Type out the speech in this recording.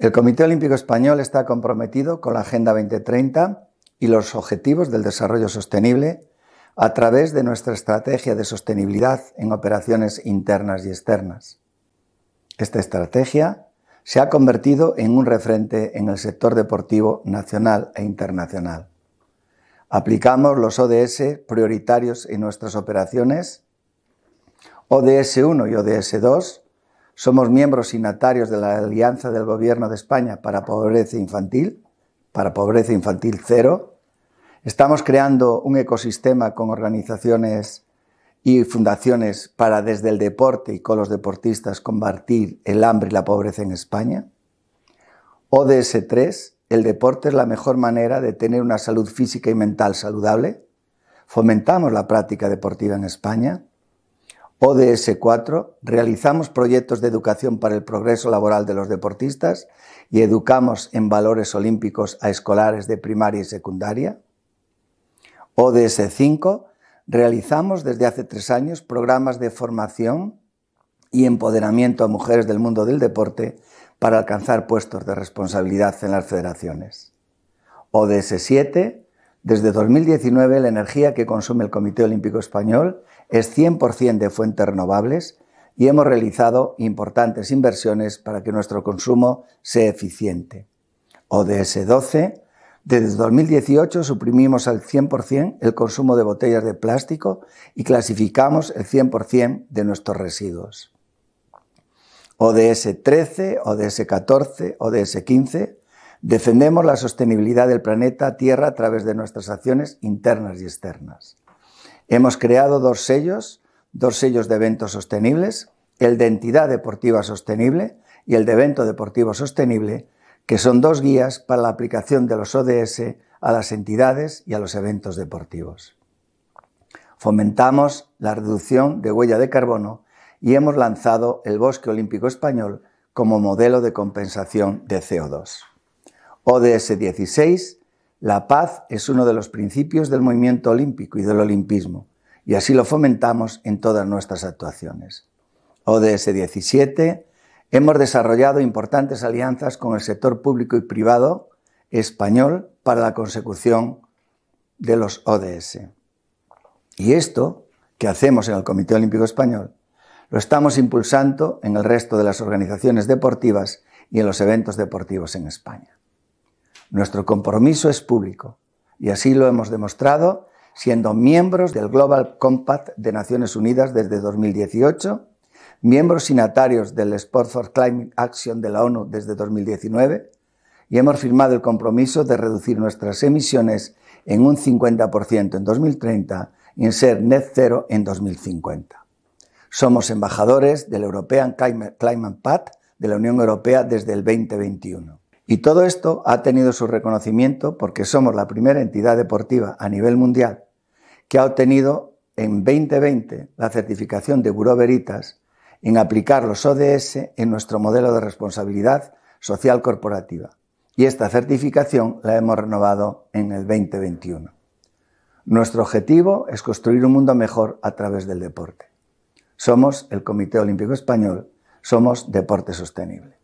El Comité Olímpico Español está comprometido con la Agenda 2030 y los Objetivos del Desarrollo Sostenible a través de nuestra estrategia de sostenibilidad en operaciones internas y externas. Esta estrategia se ha convertido en un referente en el sector deportivo nacional e internacional. Aplicamos los ODS prioritarios en nuestras operaciones, ODS 1 y ODS 2, somos miembros signatarios de la Alianza del Gobierno de España para Pobreza Infantil, para Pobreza Infantil Cero. Estamos creando un ecosistema con organizaciones y fundaciones para desde el deporte y con los deportistas combatir el hambre y la pobreza en España. ODS 3, el deporte es la mejor manera de tener una salud física y mental saludable. Fomentamos la práctica deportiva en España. ODS4, realizamos proyectos de educación para el progreso laboral de los deportistas y educamos en valores olímpicos a escolares de primaria y secundaria. ODS5, realizamos desde hace tres años programas de formación y empoderamiento a mujeres del mundo del deporte para alcanzar puestos de responsabilidad en las federaciones. ODS 7, desde 2019, la energía que consume el Comité Olímpico Español es 100% de fuentes renovables y hemos realizado importantes inversiones para que nuestro consumo sea eficiente. ODS 12. Desde 2018 suprimimos al 100% el consumo de botellas de plástico y clasificamos el 100% de nuestros residuos. ODS 13, ODS 14, ODS 15 Defendemos la sostenibilidad del planeta Tierra a través de nuestras acciones internas y externas. Hemos creado dos sellos, dos sellos de eventos sostenibles, el de entidad deportiva sostenible y el de evento deportivo sostenible, que son dos guías para la aplicación de los ODS a las entidades y a los eventos deportivos. Fomentamos la reducción de huella de carbono y hemos lanzado el Bosque Olímpico Español como modelo de compensación de CO2. ODS 16, la paz es uno de los principios del movimiento olímpico y del olimpismo, y así lo fomentamos en todas nuestras actuaciones. ODS 17, hemos desarrollado importantes alianzas con el sector público y privado español para la consecución de los ODS. Y esto que hacemos en el Comité Olímpico Español lo estamos impulsando en el resto de las organizaciones deportivas y en los eventos deportivos en España. Nuestro compromiso es público y así lo hemos demostrado siendo miembros del Global Compact de Naciones Unidas desde 2018, miembros signatarios del Sport for Climate Action de la ONU desde 2019 y hemos firmado el compromiso de reducir nuestras emisiones en un 50% en 2030 y en ser net cero en 2050. Somos embajadores del European Climate Pact de la Unión Europea desde el 2021. Y todo esto ha tenido su reconocimiento porque somos la primera entidad deportiva a nivel mundial que ha obtenido en 2020 la certificación de Buró Veritas en aplicar los ODS en nuestro modelo de responsabilidad social corporativa. Y esta certificación la hemos renovado en el 2021. Nuestro objetivo es construir un mundo mejor a través del deporte. Somos el Comité Olímpico Español, somos Deporte Sostenible.